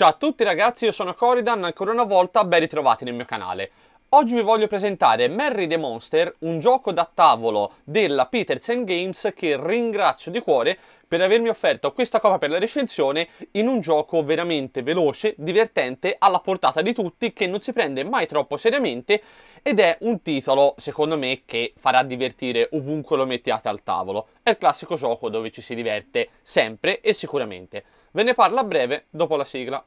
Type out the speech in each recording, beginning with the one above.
Ciao a tutti ragazzi, io sono Coridan, ancora una volta ben ritrovati nel mio canale. Oggi vi voglio presentare Merry the Monster, un gioco da tavolo della Petersen Games che ringrazio di cuore per avermi offerto questa copia per la recensione in un gioco veramente veloce, divertente, alla portata di tutti, che non si prende mai troppo seriamente ed è un titolo, secondo me, che farà divertire ovunque lo mettiate al tavolo. È il classico gioco dove ci si diverte sempre e sicuramente. Ve ne parlo a breve dopo la sigla.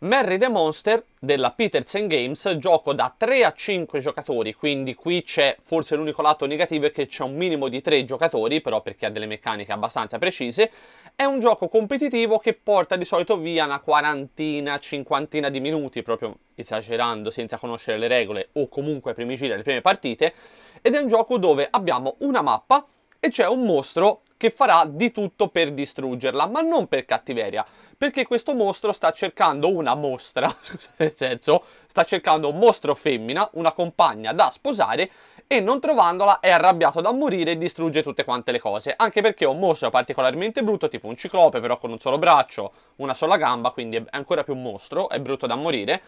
Merry the Monster della Petersen Games, gioco da 3 a 5 giocatori, quindi qui c'è forse l'unico lato negativo è che c'è un minimo di 3 giocatori, però perché ha delle meccaniche abbastanza precise, è un gioco competitivo che porta di solito via una quarantina, cinquantina di minuti, proprio esagerando senza conoscere le regole o comunque ai primi giri, alle prime partite, ed è un gioco dove abbiamo una mappa, e c'è un mostro che farà di tutto per distruggerla, ma non per cattiveria, perché questo mostro sta cercando una mostra, scusate nel senso, sta cercando un mostro femmina, una compagna da sposare e non trovandola è arrabbiato da morire e distrugge tutte quante le cose, anche perché è un mostro particolarmente brutto, tipo un ciclope però con un solo braccio, una sola gamba, quindi è ancora più un mostro, è brutto da morire.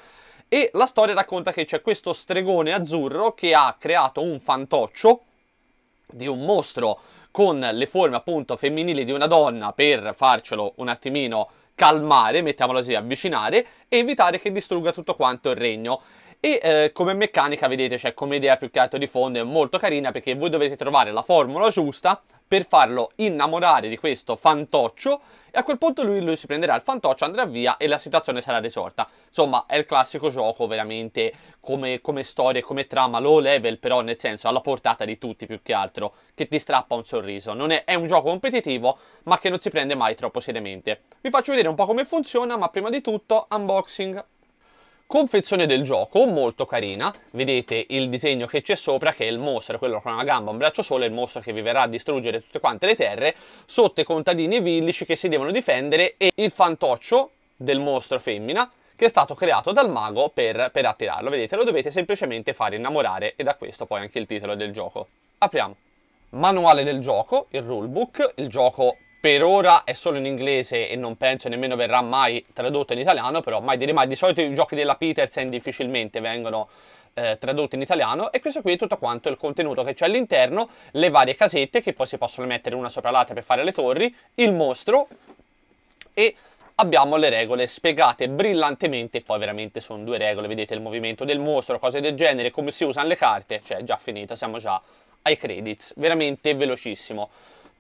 E la storia racconta che c'è questo stregone azzurro che ha creato un fantoccio, di un mostro con le forme appunto femminili di una donna per farcelo un attimino calmare, mettiamolo così, avvicinare e evitare che distrugga tutto quanto il regno. E eh, come meccanica, vedete, cioè come idea più che altro di fondo è molto carina perché voi dovete trovare la formula giusta per farlo innamorare di questo fantoccio e a quel punto lui, lui si prenderà il fantoccio, andrà via e la situazione sarà risolta. Insomma, è il classico gioco veramente come, come storia come trama low level, però nel senso alla portata di tutti più che altro, che ti strappa un sorriso. Non è, è un gioco competitivo, ma che non si prende mai troppo seriamente. Vi faccio vedere un po' come funziona, ma prima di tutto unboxing. Confezione del gioco, molto carina, vedete il disegno che c'è sopra che è il mostro, quello con una gamba, un braccio solo, è il mostro che vi verrà a distruggere tutte quante le terre, sotto i contadini e villici che si devono difendere e il fantoccio del mostro femmina che è stato creato dal mago per, per attirarlo, vedete lo dovete semplicemente fare innamorare e da questo poi anche il titolo del gioco. Apriamo. Manuale del gioco, il rulebook, il gioco per ora è solo in inglese e non penso nemmeno verrà mai tradotto in italiano, però mai dire mai, di solito i giochi della Petersen difficilmente vengono eh, tradotti in italiano e questo qui è tutto quanto il contenuto che c'è all'interno, le varie casette che poi si possono mettere una sopra l'altra per fare le torri, il mostro e abbiamo le regole spiegate brillantemente, poi veramente sono due regole, vedete il movimento del mostro, cose del genere, come si usano le carte, cioè già finito, siamo già ai credits, veramente velocissimo.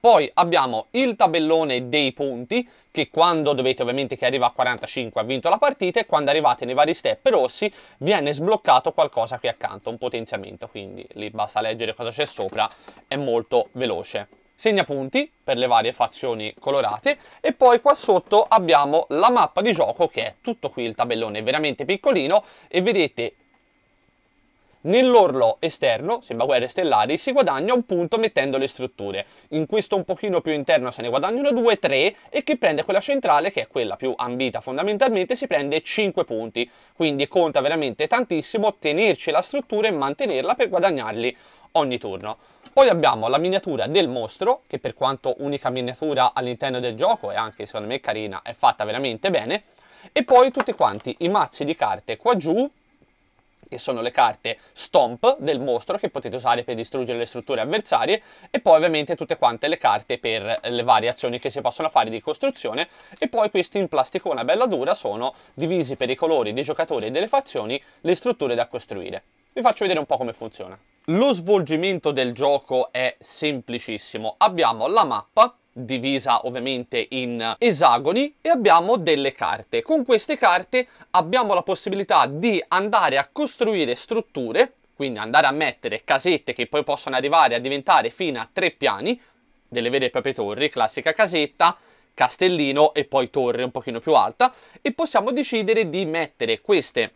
Poi abbiamo il tabellone dei punti, che quando dovete ovviamente che arriva a 45 ha vinto la partita e quando arrivate nei vari step rossi viene sbloccato qualcosa qui accanto, un potenziamento, quindi lì basta leggere cosa c'è sopra, è molto veloce. Segna punti per le varie fazioni colorate e poi qua sotto abbiamo la mappa di gioco che è tutto qui il tabellone, è veramente piccolino e vedete Nell'orlo esterno, sembra guerre stellari, si guadagna un punto mettendo le strutture. In questo un pochino più interno se ne guadagnano 2, 3 e chi prende quella centrale, che è quella più ambita fondamentalmente, si prende 5 punti. Quindi conta veramente tantissimo tenerci la struttura e mantenerla per guadagnarli ogni turno. Poi abbiamo la miniatura del mostro, che per quanto unica miniatura all'interno del gioco e anche secondo me carina, è fatta veramente bene. E poi tutti quanti i mazzi di carte qua giù che sono le carte stomp del mostro che potete usare per distruggere le strutture avversarie e poi ovviamente tutte quante le carte per le varie azioni che si possono fare di costruzione e poi questi in plasticona bella dura sono divisi per i colori dei giocatori e delle fazioni le strutture da costruire. Vi faccio vedere un po' come funziona. Lo svolgimento del gioco è semplicissimo, abbiamo la mappa divisa ovviamente in esagoni e abbiamo delle carte. Con queste carte abbiamo la possibilità di andare a costruire strutture, quindi andare a mettere casette che poi possono arrivare a diventare fino a tre piani, delle vere e proprie torri, classica casetta, castellino e poi torre un pochino più alta e possiamo decidere di mettere queste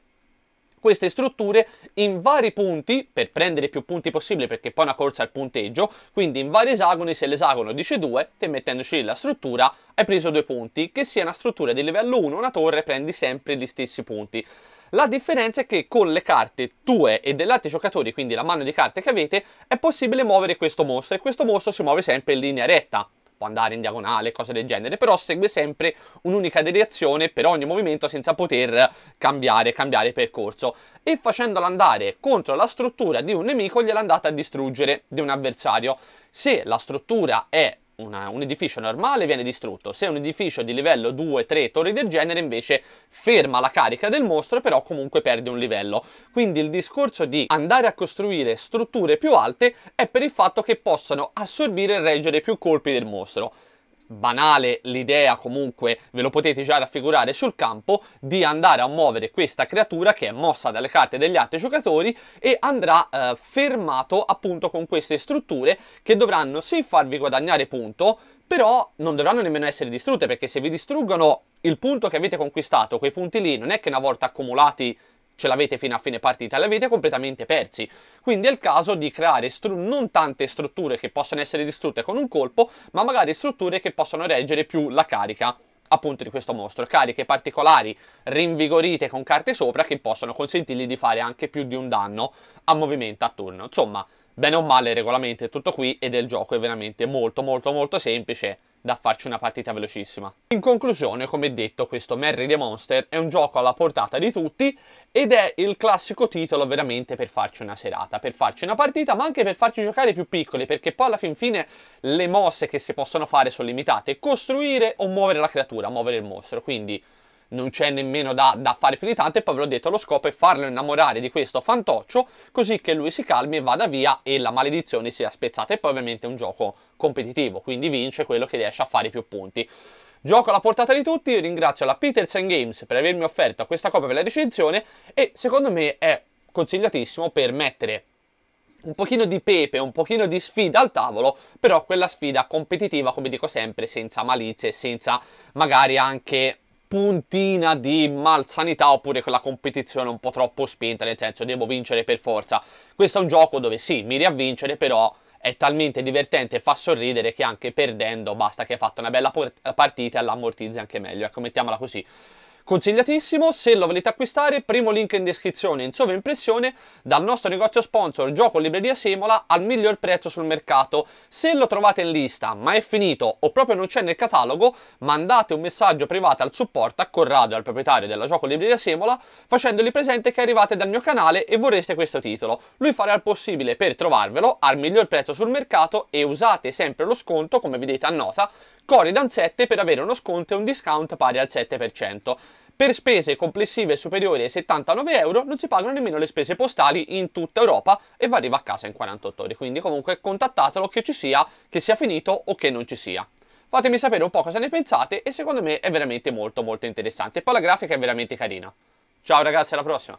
queste strutture in vari punti per prendere più punti possibile perché poi una corsa al punteggio quindi in vari esagoni se l'esagono dice 2 te mettendoci lì la struttura hai preso due punti che sia una struttura di livello 1 una torre prendi sempre gli stessi punti la differenza è che con le carte tue e degli altri giocatori, quindi la mano di carte che avete, è possibile muovere questo mostro e questo mostro si muove sempre in linea retta può andare in diagonale, cose del genere, però segue sempre un'unica direzione per ogni movimento senza poter cambiare, cambiare percorso e facendola andare contro la struttura di un nemico gliel'andate a distruggere di un avversario. Se la struttura è una, un edificio normale viene distrutto, se è un edificio di livello 2, 3, torri del genere invece ferma la carica del mostro però comunque perde un livello. Quindi il discorso di andare a costruire strutture più alte è per il fatto che possano assorbire e reggere più colpi del mostro banale l'idea comunque, ve lo potete già raffigurare sul campo, di andare a muovere questa creatura che è mossa dalle carte degli altri giocatori e andrà eh, fermato appunto con queste strutture che dovranno sì farvi guadagnare punto, però non dovranno nemmeno essere distrutte perché se vi distruggono il punto che avete conquistato, quei punti lì non è che una volta accumulati ce l'avete fino a fine partita, l'avete completamente persi. Quindi è il caso di creare non tante strutture che possono essere distrutte con un colpo, ma magari strutture che possono reggere più la carica appunto di questo mostro, cariche particolari rinvigorite con carte sopra che possono consentirgli di fare anche più di un danno a movimento a turno. Insomma, bene o male il regolamento è tutto qui e del gioco è veramente molto molto molto semplice da farci una partita velocissima. In conclusione, come detto, questo Merry the Monster è un gioco alla portata di tutti ed è il classico titolo veramente per farci una serata, per farci una partita, ma anche per farci giocare più piccoli, perché poi alla fin fine le mosse che si possono fare sono limitate, costruire o muovere la creatura, muovere il mostro, quindi non c'è nemmeno da, da, fare più di tanto e poi ve l'ho detto, lo scopo è farlo innamorare di questo fantoccio così che lui si calmi e vada via e la maledizione sia spezzata e poi ovviamente è un gioco competitivo, quindi vince quello che riesce a fare più punti. Gioco alla portata di tutti, ringrazio la Petersen Games per avermi offerto questa copia per la recensione e secondo me è consigliatissimo per mettere un pochino di pepe, un pochino di sfida al tavolo, però quella sfida competitiva, come dico sempre, senza malizie, senza magari anche puntina di malsanità oppure quella competizione un po' troppo spinta, nel senso devo vincere per forza. Questo è un gioco dove sì, miri a vincere, però è talmente divertente e fa sorridere che anche perdendo basta che hai fatto una bella partita e l'ammortizzi anche meglio, ecco mettiamola così. Consigliatissimo, se lo volete acquistare, primo link in descrizione in sovraimpressione dal nostro negozio sponsor Gioco Libreria Semola al miglior prezzo sul mercato. Se lo trovate in lista, ma è finito o proprio non c'è nel catalogo, mandate un messaggio privato al supporto a Corrado, al proprietario della Gioco Libreria Semola, facendogli presente che arrivate dal mio canale e vorreste questo titolo. Lui farà il possibile per trovarvelo al miglior prezzo sul mercato e usate sempre lo sconto, come vedete a nota, Corridan 7 per avere uno sconto e un discount pari al 7%. Per spese complessive superiori ai 79 euro non si pagano nemmeno le spese postali in tutta Europa e va arriva a casa in 48 ore, quindi comunque contattatelo che ci sia, che sia finito o che non ci sia. Fatemi sapere un po' cosa ne pensate e secondo me è veramente molto molto interessante. E Poi la grafica è veramente carina. Ciao ragazzi, alla prossima!